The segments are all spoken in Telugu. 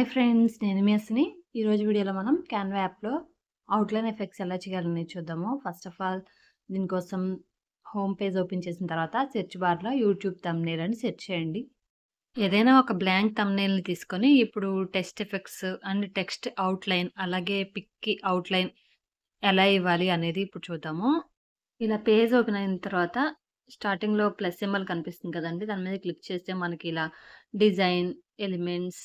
హాయ్ ఫ్రెండ్స్ నేను మేసిని ఈరోజు వీడియోలో మనం క్యాన్వా యాప్లో అవుట్లైన్ ఎఫెక్ట్స్ ఎలా చేయాలని చూద్దాము ఫస్ట్ ఆఫ్ ఆల్ దీనికోసం హోమ్ పేజ్ ఓపెన్ చేసిన తర్వాత సెర్చ్ బార్లో యూట్యూబ్ తమ్నేల్ అని సెర్చ్ చేయండి ఏదైనా ఒక బ్లాంక్ తమ్నేల్ని తీసుకొని ఇప్పుడు text effects and text outline అలాగే పిక్కి అవుట్లైన్ ఎలా ఇవ్వాలి అనేది ఇప్పుడు చూద్దాము ఇలా పేజ్ ఓపెన్ అయిన తర్వాత స్టార్టింగ్లో ప్లస్ సింబల్ కనిపిస్తుంది కదండి దాని మీద క్లిక్ చేస్తే మనకి ఇలా design elements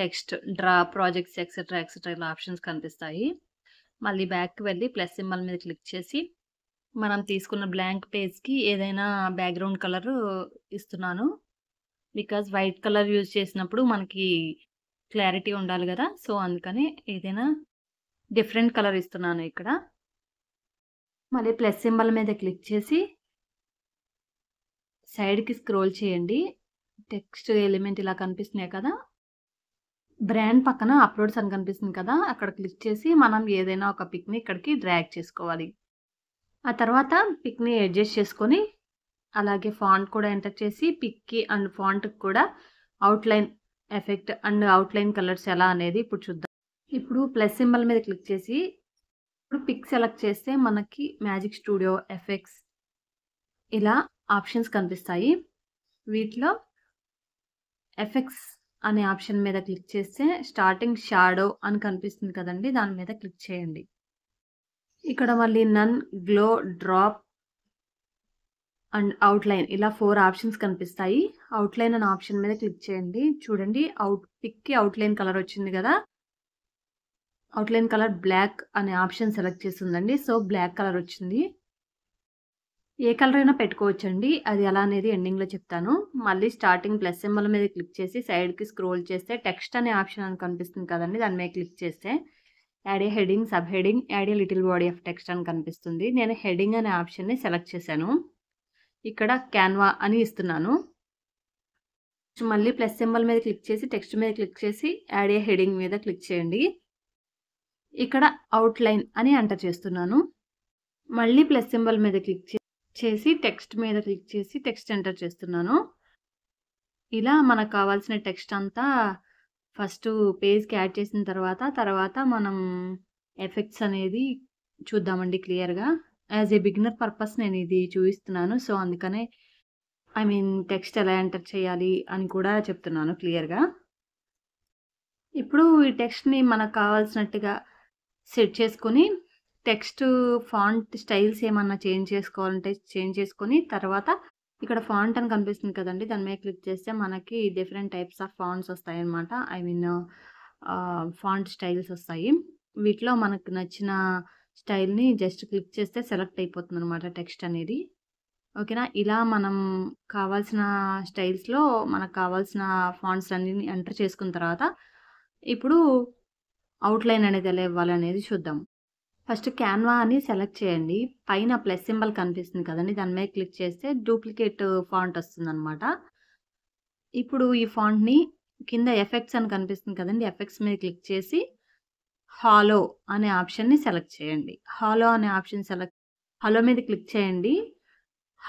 text draw projects etcetera etcetera ఇలా ఆప్షన్స్ కనిపిస్తాయి మళ్ళీ బ్యాక్కి వెళ్ళి ప్లస్ సింబల్ మీద క్లిక్ చేసి మనం తీసుకున్న బ్లాంక్ పేజ్కి ఏదైనా బ్యాక్గ్రౌండ్ కలర్ ఇస్తున్నాను బికాజ్ వైట్ కలర్ యూజ్ చేసినప్పుడు మనకి క్లారిటీ ఉండాలి కదా సో అందుకని ఏదైనా డిఫరెంట్ కలర్ ఇస్తున్నాను ఇక్కడ మళ్ళీ ప్లస్ సింబల్ మీద క్లిక్ చేసి సైడ్కి స్క్రోల్ చేయండి టెక్స్ట్ ఎలిమెంట్ ఇలా కనిపిస్తున్నాయి కదా బ్రాండ్ పక్కన అప్లోడ్స్ అని కనిపిస్తుంది కదా అక్కడ క్లిక్ చేసి మనం ఏదైనా ఒక పిక్ని ఇక్కడికి డ్రాగ్ చేసుకోవాలి ఆ తర్వాత పిక్ని అడ్జస్ట్ చేసుకొని అలాగే ఫాంట్ కూడా ఎంటర్ చేసి పిక్కి అండ్ ఫాంట్కి కూడా outline effect and outline colours ఎలా అనేది ఇప్పుడు చూద్దాం ఇప్పుడు ప్లస్ సింబల్ మీద క్లిక్ చేసి ఇప్పుడు పిక్ సెలెక్ట్ చేస్తే మనకి మ్యాజిక్ స్టూడియో ఎఫెక్ట్స్ ఇలా ఆప్షన్స్ కనిపిస్తాయి వీటిలో ఎఫెక్ట్స్ అనే ఆప్షన్ మీద క్లిక్ చేస్తే స్టార్టింగ్ షాడో అని కనిపిస్తుంది కదండి దాని మీద క్లిక్ చేయండి ఇక్కడ మళ్ళీ none glow drop and outline ఇలా ఫోర్ ఆప్షన్స్ కనిపిస్తాయి అవుట్లైన్ అనే ఆప్షన్ మీద క్లిక్ చేయండి చూడండి అవుట్ పిక్కి అవుట్లైన్ కలర్ వచ్చింది కదా అవుట్లైన్ కలర్ బ్లాక్ అనే ఆప్షన్ సెలెక్ట్ చేస్తుందండి సో బ్లాక్ కలర్ వచ్చింది ఏ కలర్ అయినా పెట్టుకోవచ్చండి అది ఎలా అనేది ఎండింగ్లో చెప్తాను మళ్ళీ స్టార్టింగ్ ప్లస్ సింబల్ మీద క్లిక్ చేసి సైడ్కి స్క్రోల్ చేస్తే టెక్స్ట్ అనే ఆప్షన్ అని కనిపిస్తుంది కదండి దాని మీద క్లిక్ చేస్తే add a heading subheading add a little body of text అని కనిపిస్తుంది నేను హెడింగ్ అనే ఆప్షన్ని సెలెక్ట్ చేశాను ఇక్కడ క్యాన్వా అని ఇస్తున్నాను మళ్ళీ ప్లస్ సింబల్ మీద క్లిక్ చేసి టెక్స్ట్ మీద క్లిక్ చేసి యాడ్ ఏ హెడింగ్ మీద క్లిక్ చేయండి ఇక్కడ అవుట్లైన్ అని ఎంటర్ చేస్తున్నాను మళ్ళీ ప్లస్ సింబల్ మీద క్లిక్ చేసి టెక్స్ట్ మీద క్లిక్ చేసి టెక్స్ట్ ఎంటర్ చేస్తున్నాను ఇలా మనకు కావాల్సిన టెక్స్ట్ అంతా ఫస్ట్ పేజ్కి యాడ్ చేసిన తర్వాత తర్వాత మనం ఎఫెక్ట్స్ అనేది చూద్దామండి క్లియర్గా యాజ్ ఏ బిగినర్ పర్పస్ నేను ఇది చూపిస్తున్నాను సో అందుకనే ఐ మీన్ టెక్స్ట్ ఎలా ఎంటర్ చేయాలి అని కూడా చెప్తున్నాను క్లియర్గా ఇప్పుడు ఈ టెక్స్ట్ని మనకు కావాల్సినట్టుగా సెట్ చేసుకొని టెక్స్ట్ ఫాంట్ స్టైల్స్ ఏమన్నా చేంజ్ చేసుకోవాలంటే చేంజ్ చేసుకొని తర్వాత ఇక్కడ ఫాంట్ అని కనిపిస్తుంది కదండి దాని మీద క్లిక్ చేస్తే మనకి డిఫరెంట్ టైప్స్ ఆఫ్ ఫాంట్స్ వస్తాయి అనమాట ఐ మీన్ ఫాంట్ స్టైల్స్ వస్తాయి వీటిలో మనకు నచ్చిన స్టైల్ని జస్ట్ క్లిక్ చేస్తే సెలెక్ట్ అయిపోతుంది అనమాట టెక్స్ట్ అనేది ఓకేనా ఇలా మనం కావాల్సిన స్టైల్స్లో మనకు కావాల్సిన ఫాంట్స్ అన్ని ఎంటర్ చేసుకున్న తర్వాత ఇప్పుడు అవుట్లైన్ అనేది ఎలా ఇవ్వాలనేది చూద్దాం ఫస్ట్ క్యాన్వా అని సెలెక్ట్ చేయండి పైన ప్లస్ సింబల్ కనిపిస్తుంది కదండి దాని మీద క్లిక్ చేస్తే డూప్లికేట్ ఫాంట్ వస్తుంది అనమాట ఇప్పుడు ఈ ఫాంట్ని కింద ఎఫెక్ట్స్ అని కనిపిస్తుంది కదండి ఎఫెక్ట్స్ మీద క్లిక్ చేసి హాలో అనే ఆప్షన్ని సెలెక్ట్ చేయండి హాలో అనే ఆప్షన్ సెలెక్ట్ హాలో మీద క్లిక్ చేయండి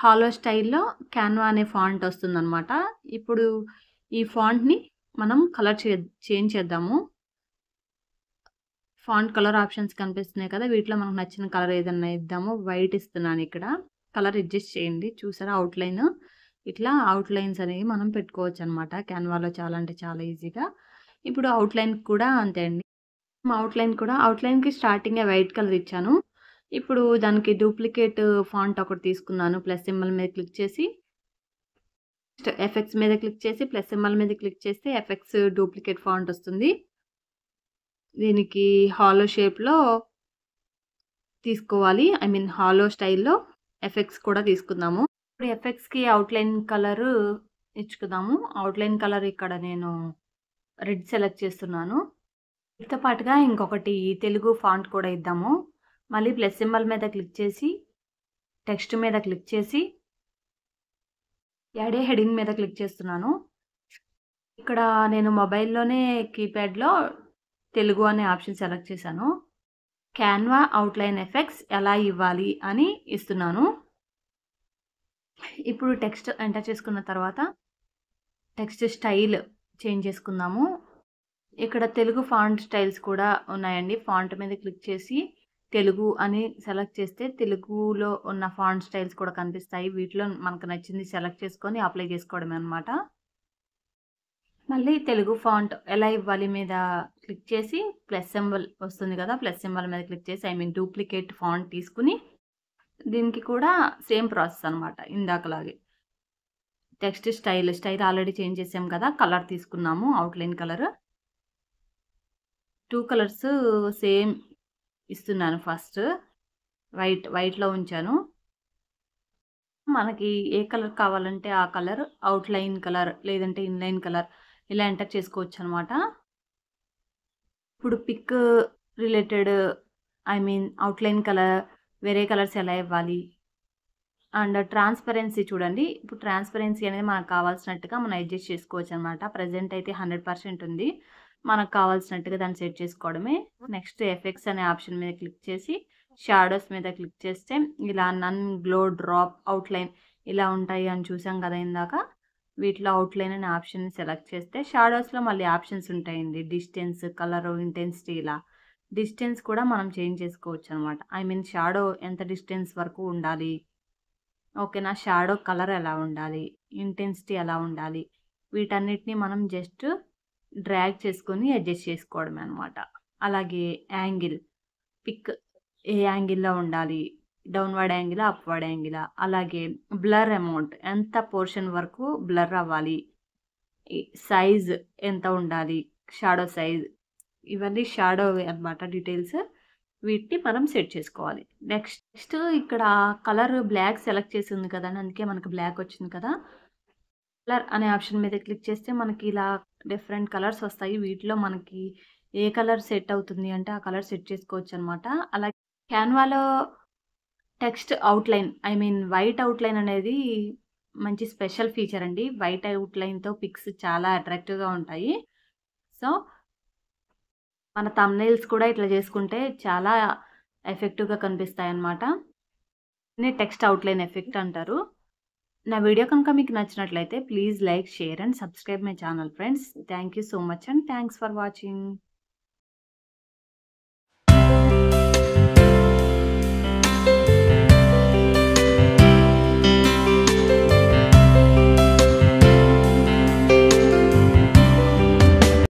హాలో స్టైల్లో క్యాన్వా అనే ఫాంట్ వస్తుందన్నమాట ఇప్పుడు ఈ ఫాంట్ని మనం కలర్ చే చేంజ్ చేద్దాము ఫాంట్ కలర్ ఆప్షన్స్ కనిపిస్తున్నాయి కదా వీటిలో మనకు నచ్చిన కలర్ ఏదన్నా ఇద్దామో వైట్ ఇస్తున్నాను ఇక్కడ కలర్ అడ్జస్ట్ చేయండి చూసారా అవుట్లైన్ ఇట్లా అవుట్లైన్స్ అనేవి మనం పెట్టుకోవచ్చు అనమాట క్యాన్వాలో చాలా అంటే చాలా ఈజీగా ఇప్పుడు అవుట్లైన్ కూడా అంతే అండి అవుట్లైన్ కూడా అవుట్లైన్కి స్టార్టింగే వైట్ కలర్ ఇచ్చాను ఇప్పుడు దానికి డూప్లికేట్ ఫాంట్ ఒకటి తీసుకున్నాను ప్లస్ సింబల్ మీద క్లిక్ చేసి ఎఫెక్ట్స్ మీద క్లిక్ చేసి ప్లస్ సింబల్ మీద క్లిక్ చేస్తే ఎఫెక్ట్స్ డూప్లికేట్ ఫాంట్ వస్తుంది దీనికి హాలో షేప్లో తీసుకోవాలి ఐ మీన్ హాలో స్టైల్లో ఎఫెక్ట్స్ కూడా తీసుకుందాము ఇప్పుడు ఎఫెక్ట్స్కి అవుట్లైన్ కలరు ఇచ్చుకుందాము అవుట్లైన్ కలర్ ఇక్కడ నేను రెడ్ సెలెక్ట్ చేస్తున్నాను దీంతో పాటుగా ఇంకొకటి తెలుగు ఫాంట్ కూడా ఇద్దాము మళ్ళీ ప్లస్ సింబల్ మీద క్లిక్ చేసి టెక్స్ట్ మీద క్లిక్ చేసి యాడే హెడింగ్ మీద క్లిక్ చేస్తున్నాను ఇక్కడ నేను మొబైల్లోనే కీప్యాడ్లో తెలుగు అనే ఆప్షన్ సెలెక్ట్ చేశాను క్యాన్వా అవుట్లైన్ ఎఫెక్ట్స్ ఎలా ఇవ్వాలి అని ఇస్తున్నాను ఇప్పుడు టెక్స్ట్ ఎంటర్ చేసుకున్న తర్వాత టెక్స్ట్ స్టైల్ చేంజ్ చేసుకుందాము ఇక్కడ తెలుగు ఫాంట్ స్టైల్స్ కూడా ఉన్నాయండి ఫాంట్ మీద క్లిక్ చేసి తెలుగు అని సెలెక్ట్ చేస్తే తెలుగులో ఉన్న ఫాంట్ స్టైల్స్ కూడా కనిపిస్తాయి వీటిలో మనకు నచ్చింది సెలెక్ట్ చేసుకొని అప్లై చేసుకోవడమే అనమాట మళ్ళీ తెలుగు ఫాంట్ ఎలా ఇవ్వాలి మీద క్లిక్ చేసి ప్లస్ సింబల్ వస్తుంది కదా ప్లస్ సింబల్ మీద క్లిక్ చేసి ఐ మీన్ డూప్లికేట్ ఫాంట్ తీసుకుని దీనికి కూడా సేమ్ ప్రాసెస్ అనమాట ఇందాకలాగే text style style already change చేసాం కదా కలర్ తీసుకున్నాము outline colour two colours same ఇస్తున్నాను ఫస్ట్ వైట్ వైట్లో ఉంచాను మనకి ఏ కలర్ కావాలంటే ఆ కలర్ అవుట్లైన్ కలర్ లేదంటే ఇన్లైన్ కలర్ ఇలా ఎంటర్ చేసుకోవచ్చు అనమాట ఇప్పుడు pic related I mean outline colour వేరే కలర్స్ ఎలా ఇవ్వాలి అండ్ ట్రాన్స్పరెన్సీ చూడండి ఇప్పుడు ట్రాన్స్పరెన్సీ అనేది మనకు కావాల్సినట్టుగా మనం అడ్జస్ట్ చేసుకోవచ్చు అనమాట ప్రజెంట్ అయితే హండ్రెడ్ పర్సెంట్ ఉంది మనకు కావాల్సినట్టుగా దాన్ని సెట్ చేసుకోవడమే నెక్స్ట్ ఎఫెక్ట్స్ అనే ఆప్షన్ మీద క్లిక్ చేసి షాడోస్ మీద క్లిక్ చేస్తే ఇలా నన్ గ్లో డ్రాప్ అవుట్లైన్ ఇలా ఉంటాయి అని చూసాం కదా ఇందాక వీటిలో అవుట్లైన్ అనే ఆప్షన్ సెలెక్ట్ చేస్తే షాడోస్లో మళ్ళీ ఆప్షన్స్ ఉంటాయండి డిస్టెన్స్ కలర్ ఇంటెన్సిటీ ఇలా డిస్టెన్స్ కూడా మనం చేంజ్ చేసుకోవచ్చు అనమాట ఐ మీన్ షాడో ఎంత డిస్టెన్స్ వరకు ఉండాలి ఓకే నా షాడో కలర్ ఎలా ఉండాలి ఇంటెన్సిటీ ఎలా ఉండాలి వీటన్నిటిని మనం జస్ట్ డ్రాగ్ చేసుకొని అడ్జస్ట్ చేసుకోవడమే అనమాట అలాగే యాంగిల్ పిక్ ఏ యాంగిల్లో ఉండాలి డౌన్వర్డ్ యాంగిలా అప్వర్డ్ యాంగిలా అలాగే బ్లర్ అమౌంట్ ఎంత పోర్షన్ వరకు బ్లర్ అవ్వాలి సైజ్ ఎంత ఉండాలి షాడో సైజ్ ఇవన్నీ షాడో అనమాట డీటెయిల్స్ వీటిని మనం సెట్ చేసుకోవాలి నెక్స్ట్ నెక్స్ట్ ఇక్కడ కలర్ బ్లాక్ సెలెక్ట్ చేసి ఉంది కదా అందుకే మనకు బ్లాక్ వచ్చింది కదా కలర్ అనే ఆప్షన్ మీద క్లిక్ చేస్తే మనకి ఇలా డిఫరెంట్ కలర్స్ వస్తాయి వీటిలో మనకి ఏ కలర్ సెట్ అవుతుంది అంటే ఆ కలర్ సెట్ చేసుకోవచ్చు అనమాట అలాగే క్యాన్వాలో text outline I mean white outline అనేది మంచి స్పెషల్ ఫీచర్ అండి వైట్ అవుట్లైన్తో పిక్స్ చాలా అట్రాక్టివ్గా ఉంటాయి సో మన తమ్నైల్స్ కూడా ఇట్లా చేసుకుంటే చాలా ఎఫెక్టివ్గా కనిపిస్తాయి అన్నమాట నేను టెక్స్ట్ అవుట్లైన్ ఎఫెక్ట్ అంటారు నా వీడియో కనుక మీకు నచ్చినట్లయితే please like share and subscribe my channel friends thank you so much and thanks for watching